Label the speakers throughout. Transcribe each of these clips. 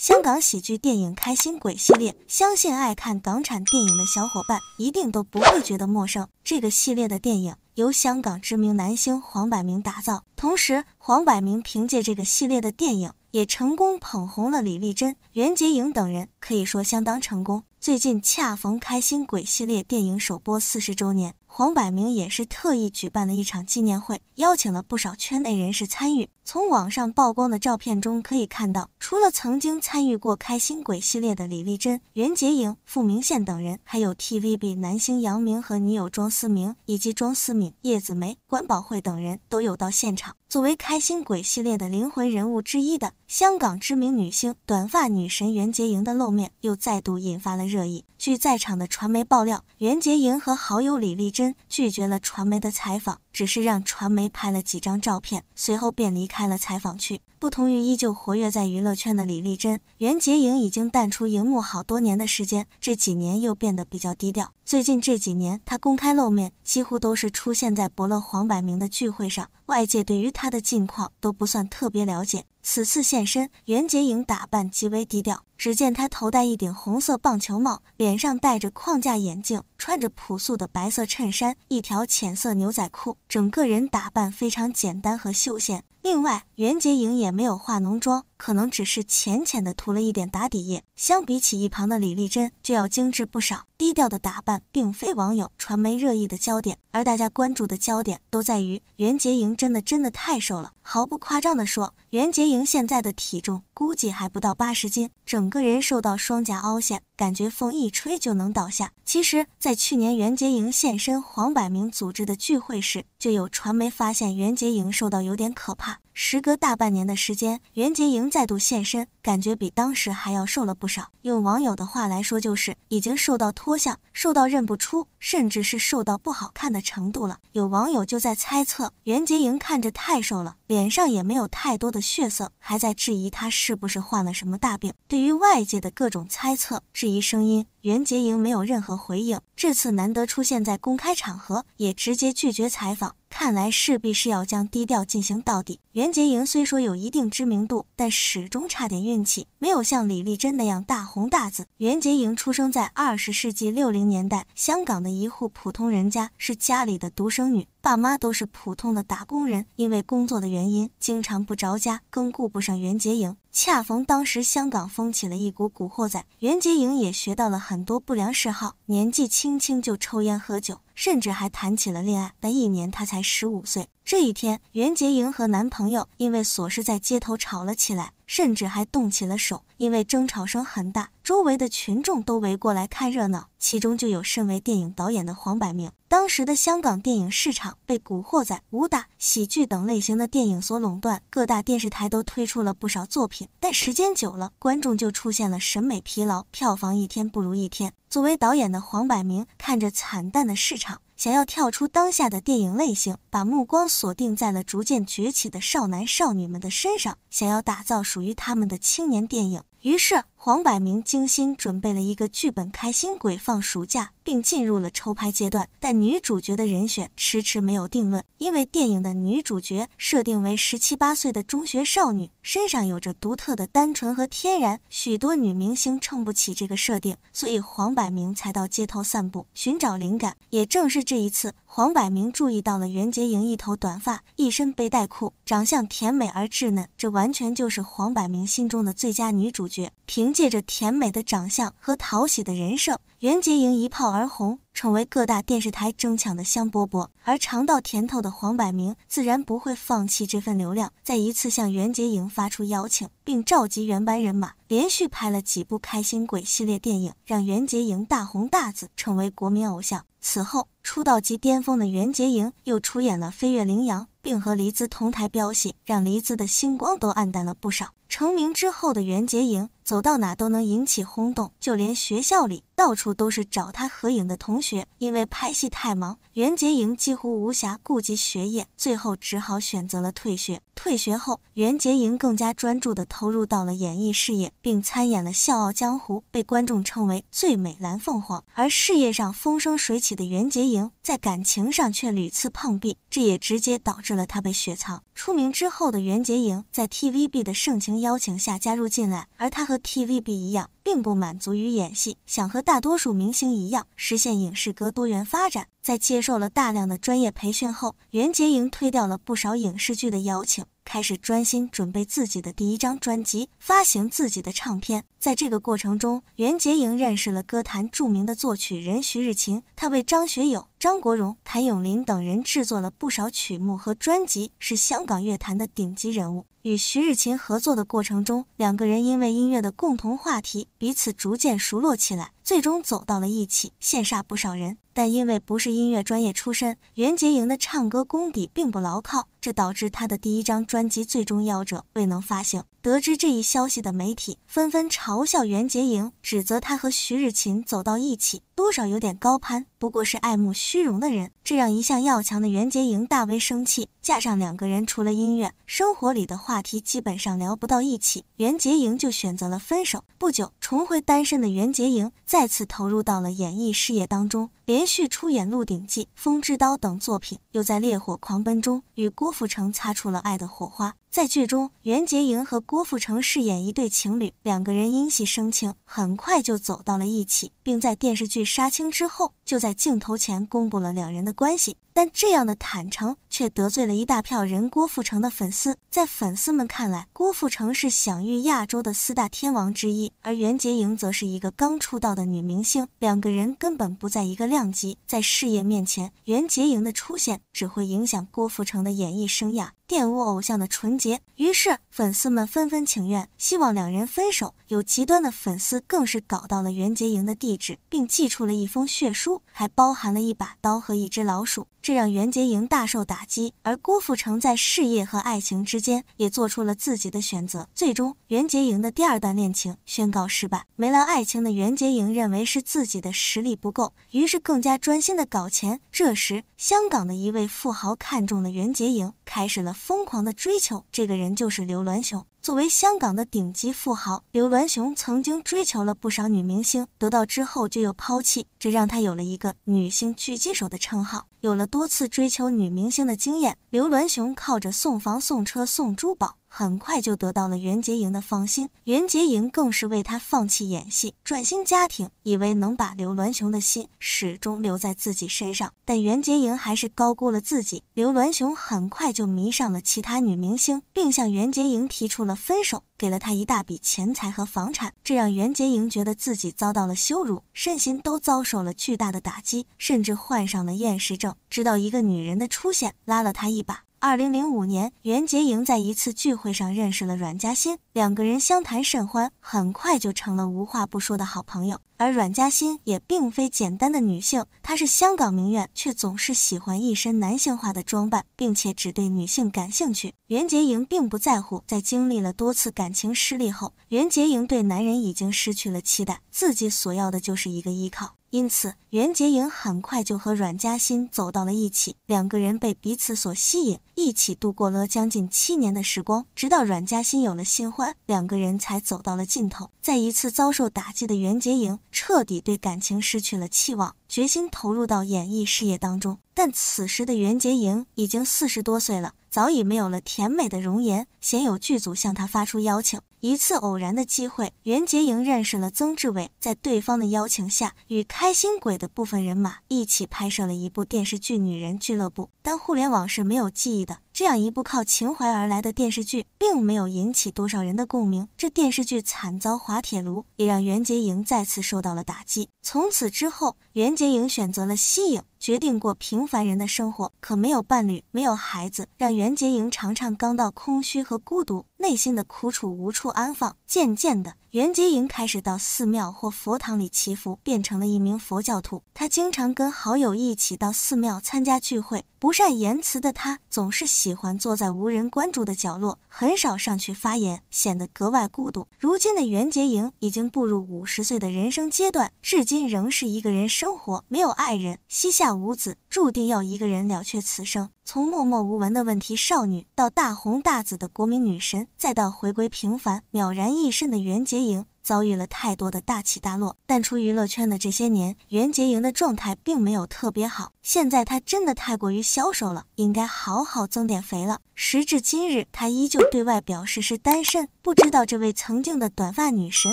Speaker 1: 香港喜剧电影《开心鬼》系列，相信爱看港产电影的小伙伴一定都不会觉得陌生。这个系列的电影由香港知名男星黄百鸣打造，同时黄百鸣凭借这个系列的电影也成功捧红了李丽珍、袁洁莹等人，可以说相当成功。最近恰逢《开心鬼》系列电影首播四十周年，黄百鸣也是特意举办了一场纪念会，邀请了不少圈内人士参与。从网上曝光的照片中可以看到，除了曾经参与过《开心鬼》系列的李丽珍、袁洁莹、傅明宪等人，还有 TVB 男星杨明和女友庄思明，以及庄思敏、叶子梅、关宝慧等人，都有到现场。作为《开心鬼》系列的灵魂人物之一的香港知名女星短发女神袁洁莹的露面，又再度引发了热议。据在场的传媒爆料，袁洁莹和好友李丽珍拒绝了传媒的采访。只是让传媒拍了几张照片，随后便离开了采访区。不同于依旧活跃在娱乐圈的李丽珍，袁洁莹已经淡出荧幕好多年的时间。这几年又变得比较低调。最近这几年，她公开露面几乎都是出现在伯乐黄百鸣的聚会上，外界对于她的近况都不算特别了解。此次现身，袁洁莹打扮极为低调。只见她头戴一顶红色棒球帽，脸上戴着框架眼镜，穿着朴素的白色衬衫，一条浅色牛仔裤，整个人打扮非常简单和休闲。另外，袁洁莹也没有化浓妆。可能只是浅浅的涂了一点打底液，相比起一旁的李丽珍，就要精致不少。低调的打扮并非网友、传媒热议的焦点，而大家关注的焦点都在于袁洁莹真的真的太瘦了。毫不夸张的说，袁洁莹现在的体重估计还不到八十斤，整个人瘦到双颊凹陷，感觉风一吹就能倒下。其实，在去年袁洁莹现身黄百鸣组织的聚会时，就有传媒发现袁洁莹瘦到有点可怕。时隔大半年的时间，袁洁莹再度现身，感觉比当时还要瘦了不少。用网友的话来说，就是已经瘦到脱相、瘦到认不出，甚至是瘦到不好看的程度了。有网友就在猜测，袁洁莹看着太瘦了，脸上也没有太多的血色，还在质疑她是不是患了什么大病。对于外界的各种猜测、质疑声音，袁洁莹没有任何回应。这次难得出现在公开场合，也直接拒绝采访，看来势必是要将低调进行到底。袁洁莹虽说有一定知名度，但始终差点运气，没有像李丽珍那样大红大紫。袁洁莹出生在二十世纪六零年代香港的一户普通人家，是家里的独生女，爸妈都是普通的打工人，因为工作的原因经常不着家，更顾不上袁洁莹。恰逢当时香港风起了一股古惑仔，袁洁莹也学到了很多不良嗜好，年纪轻轻就抽烟喝酒，甚至还谈起了恋爱。那一年她才十五岁。这一天，袁洁莹和男朋友因为琐事在街头吵了起来，甚至还动起了手。因为争吵声很大，周围的群众都围过来看热闹，其中就有身为电影导演的黄百鸣。当时的香港电影市场被古惑仔、武打、喜剧等类型的电影所垄断，各大电视台都推出了不少作品，但时间久了，观众就出现了审美疲劳，票房一天不如一天。作为导演的黄百鸣看着惨淡的市场。想要跳出当下的电影类型，把目光锁定在了逐渐崛起的少男少女们的身上，想要打造属于他们的青年电影。于是黄百鸣精心准备了一个剧本《开心鬼放暑假》，并进入了抽拍阶段。但女主角的人选迟迟没有定论，因为电影的女主角设定为十七八岁的中学少女，身上有着独特的单纯和天然，许多女明星撑不起这个设定，所以黄百鸣才到街头散步寻找灵感。也正是这一次，黄百鸣注意到了袁洁莹一头短发、一身背带裤，长相甜美而稚嫩，这完全就是黄百鸣心中的最佳女主。凭借着甜美的长相和讨喜的人设。袁洁莹一炮而红，成为各大电视台争抢的香饽饽。而尝到甜头的黄百鸣自然不会放弃这份流量，在一次向袁洁莹发出邀请，并召集原班人马，连续拍了几部《开心鬼》系列电影，让袁洁莹大红大紫，成为国民偶像。此后，出道即巅峰的袁洁莹又出演了《飞越羚羊》，并和黎姿同台飙戏，让黎姿的星光都黯淡了不少。成名之后的袁洁莹。走到哪都能引起轰动，就连学校里到处都是找他合影的同学。因为拍戏太忙，袁洁莹几乎无暇顾及学业，最后只好选择了退学。退学后，袁洁莹更加专注地投入到了演艺事业，并参演了《笑傲江湖》，被观众称为“最美蓝凤凰”。而事业上风生水起的袁洁莹，在感情上却屡次碰壁，这也直接导致了她被雪藏。出名之后的袁洁莹，在 TVB 的盛情邀请下加入进来，而她和。TVB 一样，并不满足于演戏，想和大多数明星一样，实现影视歌多元发展。在接受了大量的专业培训后，袁洁莹推掉了不少影视剧的邀请，开始专心准备自己的第一张专辑，发行自己的唱片。在这个过程中，袁洁莹认识了歌坛著名的作曲人徐日晴，她为张学友、张国荣、谭咏麟等人制作了不少曲目和专辑，是香港乐坛的顶级人物。与徐日勤合作的过程中，两个人因为音乐的共同话题，彼此逐渐熟络起来，最终走到了一起，羡煞不少人。但因为不是音乐专业出身，袁洁莹的唱歌功底并不牢靠，这导致她的第一张专辑最终夭折，未能发行。得知这一消息的媒体纷纷嘲笑袁洁莹，指责她和徐日勤走到一起多少有点高攀，不过是爱慕虚荣的人。这让一向要强的袁洁莹大为生气。加上两个人除了音乐，生活里的话题基本上聊不到一起，袁洁莹就选择了分手。不久，重回单身的袁洁莹再次投入到了演艺事业当中。连续出演《鹿鼎记》《风之刀》等作品，又在《烈火狂奔》中与郭富城擦出了爱的火花。在剧中，袁洁莹和郭富城饰演一对情侣，两个人因戏生情，很快就走到了一起，并在电视剧杀青之后，就在镜头前公布了两人的关系。但这样的坦诚却得罪了一大票人。郭富城的粉丝在粉丝们看来，郭富城是享誉亚洲的四大天王之一，而袁洁莹则是一个刚出道的女明星，两个人根本不在一个量级。在事业面前，袁洁莹的出现只会影响郭富城的演艺生涯，玷污偶像的纯洁。于是，粉丝们纷纷请愿，希望两人分手。有极端的粉丝更是搞到了袁洁莹的地址，并寄出了一封血书，还包含了一把刀和一只老鼠，这让袁洁莹大受打击。而郭富城在事业和爱情之间也做出了自己的选择，最终袁洁莹的第二段恋情宣告失败。没了爱情的袁洁莹认为是自己的实力不够，于是更加专心的搞钱。这时，香港的一位富豪看中了袁洁莹，开始了疯狂的追求。这个人就是刘銮雄。作为香港的顶级富豪，刘銮雄曾经追求了不少女明星，得到之后就又抛弃，这让他有了一个“女星狙击手”的称号。有了多次追求女明星的经验，刘銮雄靠着送房、送车、送珠宝。很快就得到了袁洁莹的芳心，袁洁莹更是为他放弃演戏，转型家庭，以为能把刘銮雄的心始终留在自己身上。但袁洁莹还是高估了自己，刘銮雄很快就迷上了其他女明星，并向袁洁莹提出了分手，给了她一大笔钱财和房产，这让袁洁莹觉得自己遭到了羞辱，身心都遭受了巨大的打击，甚至患上了厌食症。直到一个女人的出现，拉了他一把。二零零五年，袁洁莹在一次聚会上认识了阮嘉欣，两个人相谈甚欢，很快就成了无话不说的好朋友。而阮嘉欣也并非简单的女性，她是香港名媛，却总是喜欢一身男性化的装扮，并且只对女性感兴趣。袁洁莹并不在乎，在经历了多次感情失利后，袁洁莹对男人已经失去了期待，自己所要的就是一个依靠。因此，袁洁莹很快就和阮佳欣走到了一起，两个人被彼此所吸引，一起度过了将近七年的时光。直到阮佳欣有了新欢，两个人才走到了尽头。在一次遭受打击的袁洁莹，彻底对感情失去了期望，决心投入到演艺事业当中。但此时的袁洁莹已经四十多岁了。早已没有了甜美的容颜，鲜有剧组向他发出邀请。一次偶然的机会，袁洁莹认识了曾志伟，在对方的邀请下，与开心鬼的部分人马一起拍摄了一部电视剧《女人俱乐部》。但互联网是没有记忆的，这样一部靠情怀而来的电视剧，并没有引起多少人的共鸣。这电视剧惨遭滑铁卢，也让袁洁莹再次受到了打击。从此之后，袁洁莹选择了息影。决定过平凡人的生活，可没有伴侣，没有孩子，让袁洁莹常常刚到空虚和孤独，内心的苦楚无处安放。渐渐的，袁洁莹开始到寺庙或佛堂里祈福，变成了一名佛教徒。她经常跟好友一起到寺庙参加聚会。不善言辞的她总是喜欢坐在无人关注的角落，很少上去发言，显得格外孤独。如今的袁洁莹已经步入五十岁的人生阶段，至今仍是一个人生活，没有爱人，膝下。无子注定要一个人了却此生，从默默无闻的问题少女到大红大紫的国民女神，再到回归平凡、渺然一身的袁洁莹，遭遇了太多的大起大落。淡出娱乐圈的这些年，袁洁莹的状态并没有特别好。现在她真的太过于消瘦了，应该好好增点肥了。时至今日，她依旧对外表示是单身，不知道这位曾经的短发女神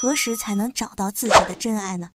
Speaker 1: 何时才能找到自己的真爱呢？